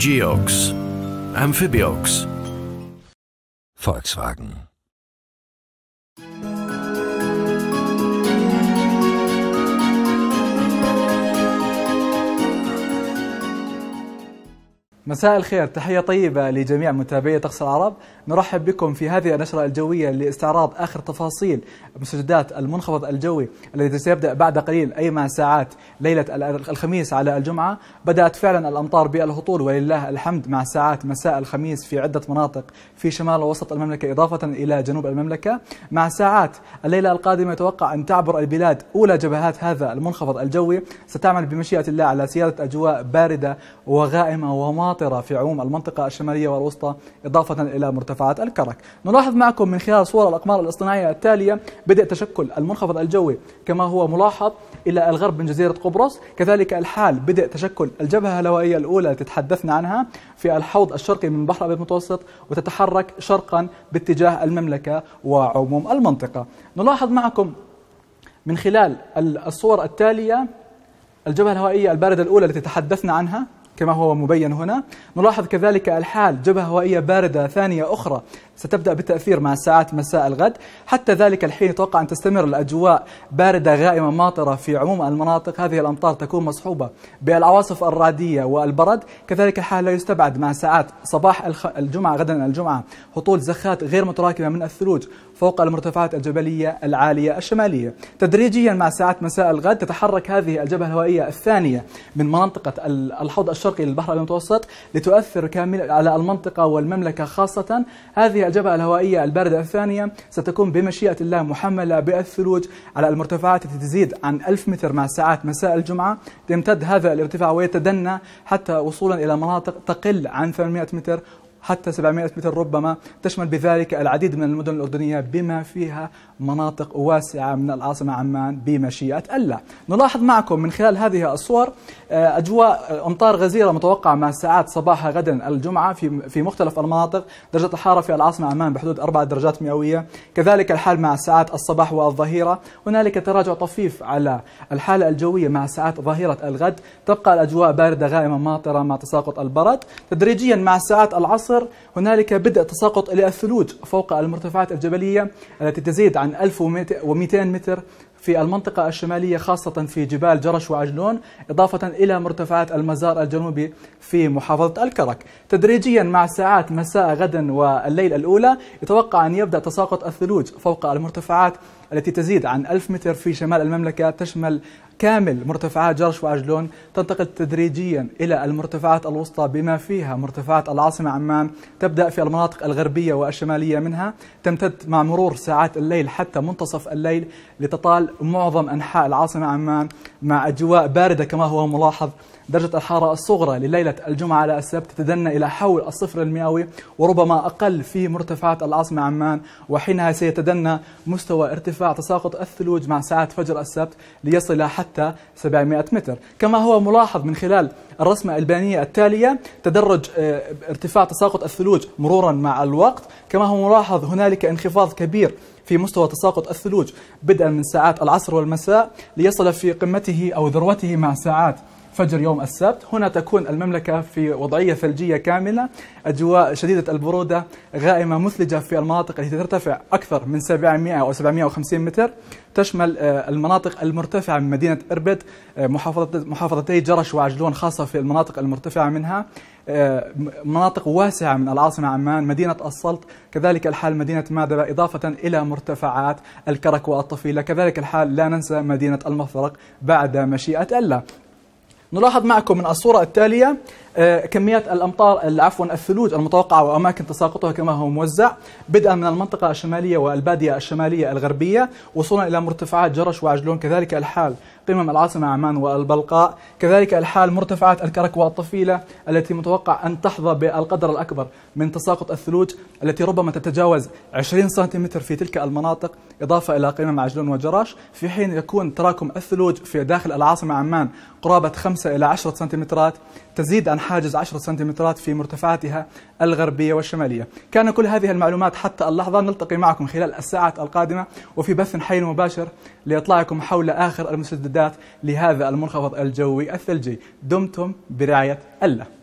Geox. Amphibiox. Volkswagen. مساء الخير تحية طيبة لجميع متابعي طقس العرب نرحب بكم في هذه النشرة الجوية لاستعراض آخر تفاصيل مسجدات المنخفض الجوي الذي سيبدأ بعد قليل أي مع ساعات ليلة الخميس على الجمعة بدأت فعلا الأمطار بالهطول ولله الحمد مع ساعات مساء الخميس في عدة مناطق في شمال ووسط المملكة إضافة إلى جنوب المملكة مع ساعات الليلة القادمة يتوقع أن تعبر البلاد أولى جبهات هذا المنخفض الجوي ستعمل بمشيئة الله على سيادة أجواء باردة وغائمة وماطرة خطرة في عموم المنطقة الشمالية والوسطى إضافة إلى مرتفعات الكرك نلاحظ معكم من خلال صورة الأقمار الاصطناعية التالية بدء تشكل المنخفض الجوي كما هو ملاحظ إلى الغرب من جزيرة قبرص كذلك الحال بدء تشكل الجبهة الهوائية الأولى التي تحدثنا عنها في الحوض الشرقي من البحر الأبيض المتوسط وتتحرك شرقا باتجاه المملكة وعموم المنطقة نلاحظ معكم من خلال الصور التالية الجبهة الهوائية الباردة الأولى التي تحدثنا عنها كما هو مبين هنا نلاحظ كذلك الحال جبهة هوائية باردة ثانية أخرى ستبدأ بالتأثير مع ساعات مساء الغد حتى ذلك الحين يتوقع أن تستمر الأجواء باردة غائمة ماطرة في عموم المناطق هذه الأمطار تكون مصحوبة بالعواصف الرعدية والبرد كذلك الحال لا يستبعد مع ساعات صباح الجمعة غدا الجمعة هطول زخات غير متراكمة من الثلوج فوق المرتفعات الجبلية العالية الشمالية تدريجيا مع ساعات مساء الغد تتحرك هذه الجبهة الهوائية الثانية من منطقة الحوض الشرقي شرقي للبحر المتوسط لتؤثر كامل على المنطقة والمملكة خاصة هذه الجبهة الهوائية الباردة الثانية ستكون بمشيئة الله محملة بالثلوج على المرتفعات التي تزيد عن 1000 متر مع ساعات مساء الجمعة يمتد هذا الارتفاع ويتدنى حتى وصولا إلى مناطق تقل عن 800 متر حتى 700 متر ربما تشمل بذلك العديد من المدن الأردنية بما فيها مناطق واسعة من العاصمة عمان بمشيئة الله نلاحظ معكم من خلال هذه الصور آه، أجواء آه، أمطار غزيرة متوقعة مع ساعات صباح غدا الجمعة في في مختلف المناطق درجة الحرارة في العاصمة عمان بحدود 4 درجات مئوية كذلك الحال مع ساعات الصباح والظهيرة هنالك تراجع طفيف على الحالة الجوية مع ساعات ظهيرة الغد تبقى الأجواء باردة غائمة ماطرة مع تساقط البرد تدريجيا مع ساعات العصر هنالك بدء تساقط إلى الثلوج فوق المرتفعات الجبلية التي تزيد عن 1200 متر في المنطقة الشمالية خاصة في جبال جرش وعجلون إضافة إلى مرتفعات المزار الجنوبي في محافظة الكرك تدريجيا مع ساعات مساء غدا والليل الأولى يتوقع أن يبدأ تساقط الثلوج فوق المرتفعات التي تزيد عن 1000 متر في شمال المملكة تشمل كامل مرتفعات جرش وعجلون تنتقل تدريجيا إلى المرتفعات الوسطى بما فيها مرتفعات العاصمة عمان تبدأ في المناطق الغربية والشمالية منها تمتد مع مرور ساعات الليل حتى منتصف الليل لتطال معظم أنحاء العاصمة عمان مع أجواء باردة كما هو ملاحظ درجة الحارة الصغرى لليلة الجمعة على السبت تتدنى إلى حول الصفر المئوي وربما أقل في مرتفعات العاصمة عمان وحينها سيتدنى مستوى ارتفاع ارتفاع تساقط الثلوج مع ساعات فجر السبت ليصل حتى 700 متر كما هو ملاحظ من خلال الرسمة البانية التالية تدرج آه، ارتفاع تساقط الثلوج مرورا مع الوقت كما هو ملاحظ هنالك انخفاض كبير في مستوى تساقط الثلوج بدءا من ساعات العصر والمساء ليصل في قمته أو ذروته مع ساعات فجر يوم السبت هنا تكون المملكة في وضعية ثلجية كاملة أجواء شديدة البرودة غائمة مثلجة في المناطق التي ترتفع أكثر من 700 أو 750 متر تشمل آه، المناطق المرتفعة من مدينة إربد آه، محافظتي جرش وعجلون خاصة في المناطق المرتفعة منها آه، مناطق واسعة من العاصمة عمان مدينة السلط كذلك الحال مدينة مادبة إضافة إلى مرتفعات الكرك والطفيلة كذلك الحال لا ننسى مدينة المفرق بعد مشيئة الله نلاحظ معكم من الصورة التالية آه، كميات الامطار عفوا الثلوج المتوقعه واماكن تساقطها كما هو موزع بدءا من المنطقه الشماليه والباديه الشماليه الغربيه وصولا الى مرتفعات جرش وعجلون كذلك الحال قمم العاصمه عمان والبلقاء كذلك الحال مرتفعات الكرك والطفيله التي متوقع ان تحظى بالقدر الاكبر من تساقط الثلوج التي ربما تتجاوز 20 سنتيمتر في تلك المناطق اضافه الى قمم عجلون وجرش في حين يكون تراكم الثلوج في داخل العاصمه عمان قرابه 5 الى 10 سنتيمترات تزيد عن حاجز 10 سنتيمترات في مرتفعاتها الغربية والشمالية كان كل هذه المعلومات حتى اللحظة نلتقي معكم خلال الساعات القادمة وفي بث حي مباشر لإطلاعكم حول آخر المسددات لهذا المنخفض الجوي الثلجي دمتم برعاية الله